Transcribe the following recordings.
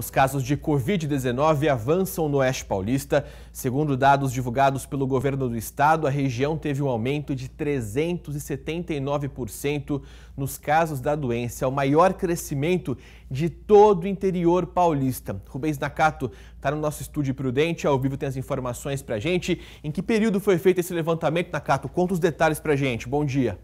Os casos de Covid-19 avançam no Oeste Paulista. Segundo dados divulgados pelo governo do estado, a região teve um aumento de 379% nos casos da doença, é o maior crescimento de todo o interior paulista. Rubens Nakato está no nosso estúdio Prudente, ao vivo tem as informações para gente. Em que período foi feito esse levantamento, Nakato? Conta os detalhes para gente. Bom dia.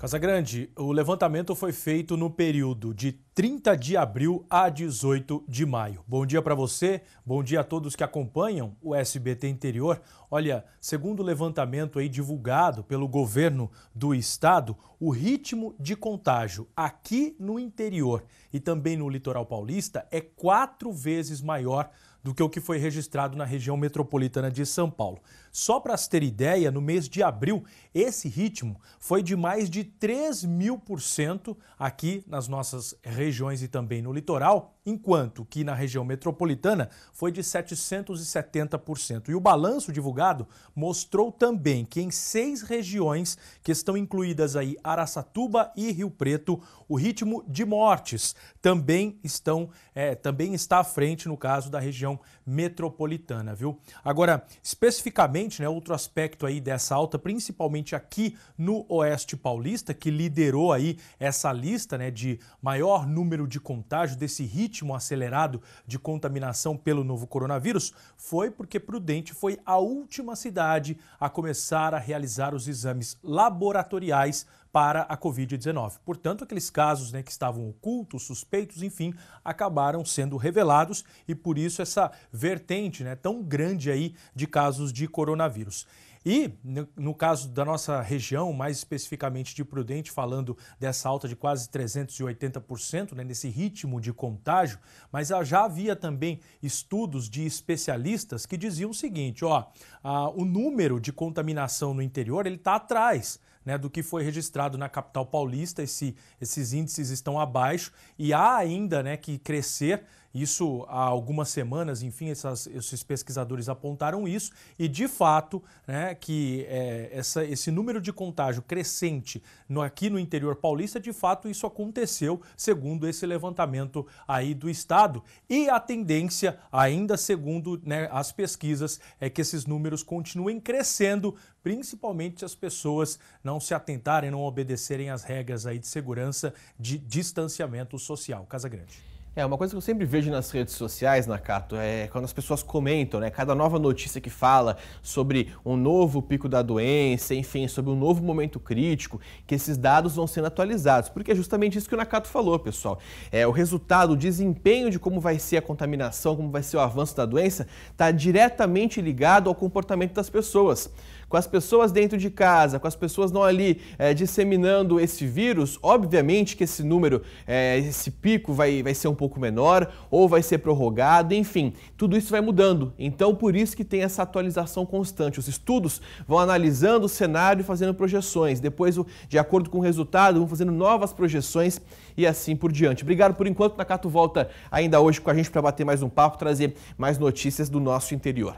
Casagrande, o levantamento foi feito no período de 30 de abril a 18 de maio. Bom dia para você, bom dia a todos que acompanham o SBT Interior. Olha, segundo o levantamento aí divulgado pelo governo do estado, o ritmo de contágio aqui no interior e também no litoral paulista é quatro vezes maior do que o que foi registrado na região metropolitana de São Paulo. Só para se ter ideia, no mês de abril, esse ritmo foi de mais de 3 mil por cento aqui nas nossas regiões e também no litoral, enquanto que na região metropolitana foi de 770%. E o balanço divulgado mostrou também que em seis regiões, que estão incluídas aí Araçatuba e Rio Preto, o ritmo de mortes também, estão, é, também está à frente no caso da região região metropolitana, viu? Agora, especificamente, né, outro aspecto aí dessa alta, principalmente aqui no Oeste Paulista, que liderou aí essa lista, né, de maior número de contágio, desse ritmo acelerado de contaminação pelo novo coronavírus, foi porque Prudente foi a última cidade a começar a realizar os exames laboratoriais para a Covid-19. Portanto, aqueles casos né, que estavam ocultos, suspeitos, enfim, acabaram sendo revelados e por isso essa vertente né, tão grande aí de casos de coronavírus. E, no caso da nossa região, mais especificamente de Prudente, falando dessa alta de quase 380%, né, nesse ritmo de contágio, mas já havia também estudos de especialistas que diziam o seguinte, ó, a, o número de contaminação no interior, ele está atrás né, do que foi registrado na capital paulista. Esse, esses índices estão abaixo e há ainda né, que crescer isso há algumas semanas, enfim, essas, esses pesquisadores apontaram isso e de fato né, que é, essa, esse número de contágio crescente no, aqui no interior paulista, de fato isso aconteceu segundo esse levantamento aí do estado e a tendência, ainda segundo né, as pesquisas, é que esses números continuem crescendo, principalmente se as pessoas não se atentarem, não obedecerem às regras aí de segurança de distanciamento social. Casa Grande. É, uma coisa que eu sempre vejo nas redes sociais, Nakato, é quando as pessoas comentam, né? Cada nova notícia que fala sobre um novo pico da doença, enfim, sobre um novo momento crítico, que esses dados vão sendo atualizados. Porque é justamente isso que o Nakato falou, pessoal. É, o resultado, o desempenho de como vai ser a contaminação, como vai ser o avanço da doença, está diretamente ligado ao comportamento das pessoas com as pessoas dentro de casa, com as pessoas não ali é, disseminando esse vírus, obviamente que esse número, é, esse pico vai, vai ser um pouco menor ou vai ser prorrogado, enfim, tudo isso vai mudando. Então, por isso que tem essa atualização constante. Os estudos vão analisando o cenário e fazendo projeções. Depois, de acordo com o resultado, vão fazendo novas projeções e assim por diante. Obrigado por enquanto. Nakato volta ainda hoje com a gente para bater mais um papo, trazer mais notícias do nosso interior.